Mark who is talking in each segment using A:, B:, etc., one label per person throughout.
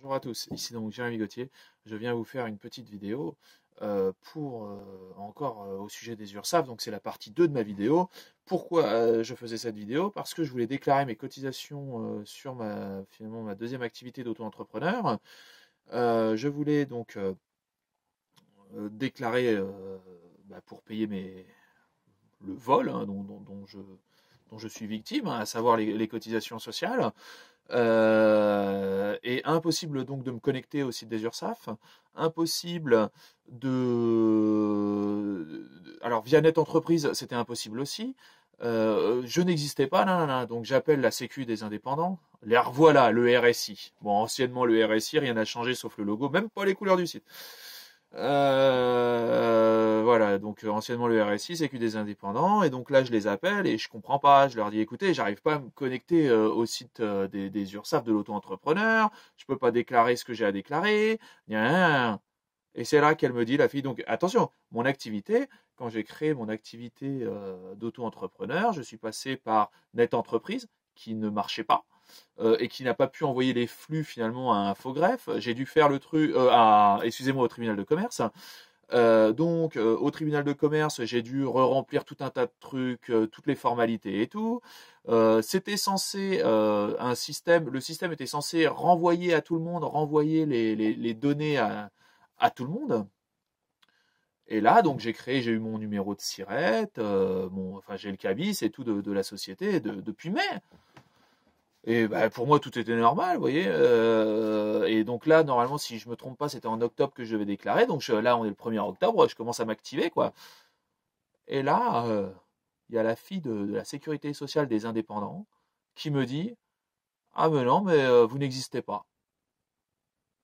A: Bonjour à tous, ici donc Jérémy Gauthier. Je viens vous faire une petite vidéo euh, pour euh, encore euh, au sujet des URSAF, donc c'est la partie 2 de ma vidéo. Pourquoi je faisais cette vidéo Parce que je voulais déclarer mes cotisations sur ma, finalement, ma deuxième activité d'auto-entrepreneur. je voulais donc déclarer bah, pour payer mes, le vol hein, dont, je, suis victime, hein, à savoir les cotisations sociales. Euh, et impossible donc de me connecter au site des URSAF, impossible de... Alors via NetEntreprise c'était impossible aussi. Euh, je n'existais pas, là, là, donc j'appelle la Sécu des indépendants. L'air voilà le RSI. Bon, anciennement le RSI, rien n'a changé sauf le logo, même pas les couleurs du site. Euh, voilà, donc euh, anciennement le RSI, c'est que des indépendants, et donc là je les appelle et je comprends pas, je leur dis écoutez, j'arrive pas à me connecter euh, au site des, des, URSAF de l'auto-entrepreneur, je peux pas déclarer ce que j'ai à déclarer, et c'est là qu'elle me dit la fille, donc attention, mon activité, quand j'ai créé mon activité d'auto-entrepreneur, je suis passé par Net Entreprise qui ne marchait pas, euh, et qui n'a pas pu envoyer les flux finalement à un faux greffe. J'ai dû faire le truc euh, à, excusez-moi, au tribunal de commerce. Euh, donc, au tribunal de commerce, j'ai dû re-remplir tout un tas de trucs, toutes les formalités et tout. C'était censé un système, le système était censé renvoyer à tout le monde, renvoyer les, les, données à, tout le monde. Et là, donc, j'ai créé, j'ai eu mon numéro de SIRET, mon, enfin, j'ai le cabis et tout de, la société depuis mai. Et bah, pour moi, tout était normal, vous voyez. Euh, et donc là, normalement, si je me trompe pas, c'était en octobre que je devais déclarer. Donc là, on est le 1er octobre, je commence à m'activer, quoi. Et là, euh, il y a la fille de, la sécurité sociale des indépendants qui me dit Ah, mais non, mais euh, vous n'existez pas.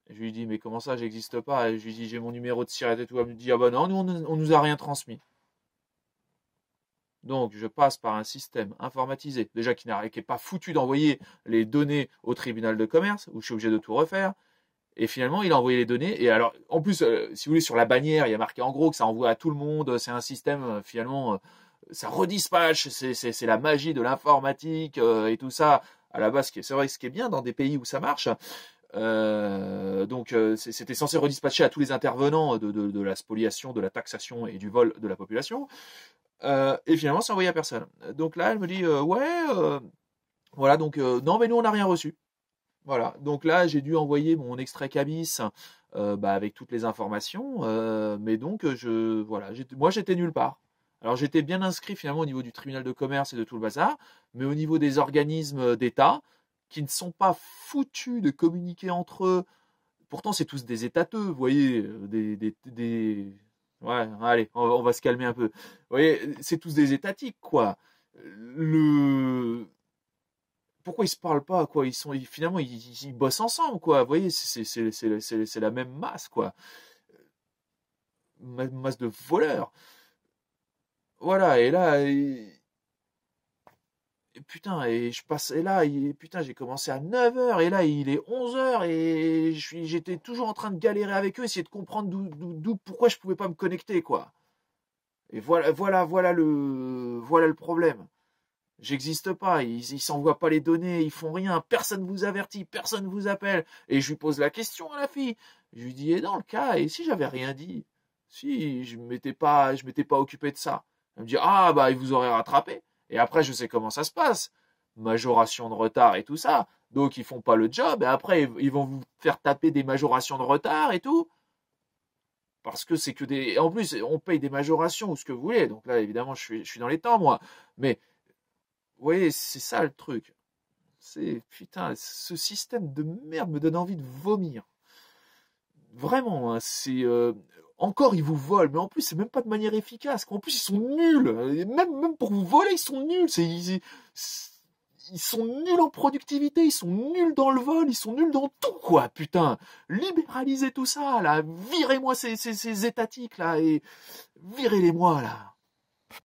A: je lui dis Mais comment ça, j'existe pas Je lui dis J'ai mon numéro de sirette et tout. Elle me dit Ah, ben non, nous, on, on nous a rien transmis. Donc, je passe par un système informatisé, déjà qui n'est pas foutu d'envoyer les données au tribunal de commerce, où je suis obligé de tout refaire. Et finalement, il a envoyé les données. Et alors, en plus, euh, si vous voulez, sur la bannière, il y a marqué en gros que ça envoie à tout le monde. C'est un système, euh, finalement, euh, ça redispatche. C'est la magie de l'informatique et tout ça. À la base, c'est vrai ce qui est bien dans des pays où ça marche. donc, c'était censé redispatcher à tous les intervenants de, la spoliation, de la taxation et du vol de la population. Euh, et finalement, c'est envoyé à personne. Donc là, elle me dit, euh, ouais, euh, voilà, donc non, mais nous, on n'a rien reçu. Voilà, donc là, j'ai dû envoyer mon extrait cabis bah, avec toutes les informations, mais donc, je, voilà, moi, j'étais nulle part. Alors, j'étais bien inscrit finalement au niveau du tribunal de commerce et de tout le bazar, mais au niveau des organismes d'État, qui ne sont pas foutus de communiquer entre eux. Pourtant, c'est tous des étateux, vous voyez, des, des Ouais, allez, on va, se calmer un peu. Vous voyez, c'est tous des étatiques, quoi. Le pourquoi ils se parlent pas quoi ils sont finalement ils, ils, bossent ensemble quoi vous voyez c'est la même masse quoi masse de voleurs voilà et là putain, et je et là, et putain, j'ai commencé à 9h, et là, il est 11h, et j'étais toujours en train de galérer avec eux, essayer de comprendre d'où, pourquoi je pouvais pas me connecter, quoi. Et voilà, voilà, voilà le, voilà le problème. J'existe pas, ils, ils s'envoient pas les données, ils font rien, personne vous avertit, personne vous appelle. Et je lui pose la question à la fille. Je lui dis, et dans le cas, et si j'avais rien dit? Si, je m'étais pas, je m'étais pas occupé de ça. Elle me dit, ah, bah, ils vous auraient rattrapé. Et après, je sais comment ça se passe. Majoration de retard et tout ça. Donc, ils font pas le job. Et après, ils vont vous faire taper des majorations de retard et tout. Parce que c'est que des. en plus, on paye des majorations ou ce que vous voulez. Donc là, évidemment, je suis, dans les temps, moi. Mais, vous voyez, c'est ça le truc. C'est. Putain, ce système de merde me donne envie de vomir. Vraiment, hein, c'est. Euh, encore, ils vous volent, mais en plus, c'est même pas de manière efficace. En plus, ils sont nuls. même, même pour vous voler, ils sont nuls. ils, sont nuls en productivité, ils sont nuls dans le vol, ils sont nuls dans tout, quoi, putain. Libéralisez tout ça, là. Virez-moi ces, ces étatiques, là, et virez-les-moi, là.